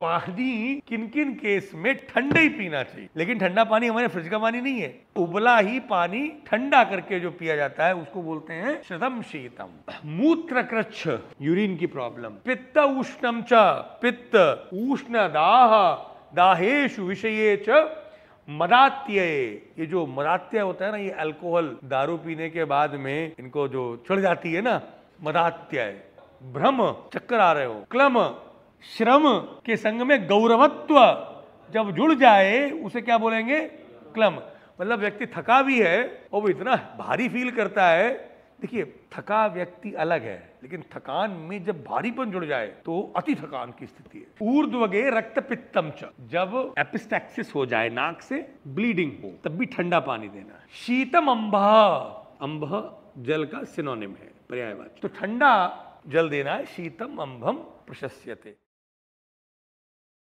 पानी किन किन केस में ठंडे ही पीना चाहिए लेकिन ठंडा पानी हमारे फ्रिज का पानी नहीं है उबला ही पानी ठंडा करके जो पिया जाता है उसको बोलते हैं शतम शीतम मूत्र कृच्छ यूरिन की प्रॉब्लम पित्त उष्णम च पित्त उष्ण दाह दाहेश विषय च मदात्य ये जो मदात्य होता है ना ये अल्कोहल दारू पीने के बाद में इनको जो चढ़ जाती है ना मदात्य भ्रम चक्कर आ रहे हो क्लम श्रम के संग में गौरवत्व जब जुड़ जाए उसे क्या बोलेंगे क्लम मतलब व्यक्ति थका भी है और वो इतना भारी फील करता है देखिए थका व्यक्ति अलग है लेकिन थकान में जब भारीपन जुड़ जाए तो अति थकान की स्थिति है ऊर्द्वगे रक्त पित्तम च जब एपिस्टैक्सिस हो जाए नाक से ब्लीडिंग हो तब भी ठंडा पानी देना शीतम अंब अंब जल का सिनोनिम है पर्यायवाची तो ठंडा जल देना है शीतम अंबम प्रशस्यते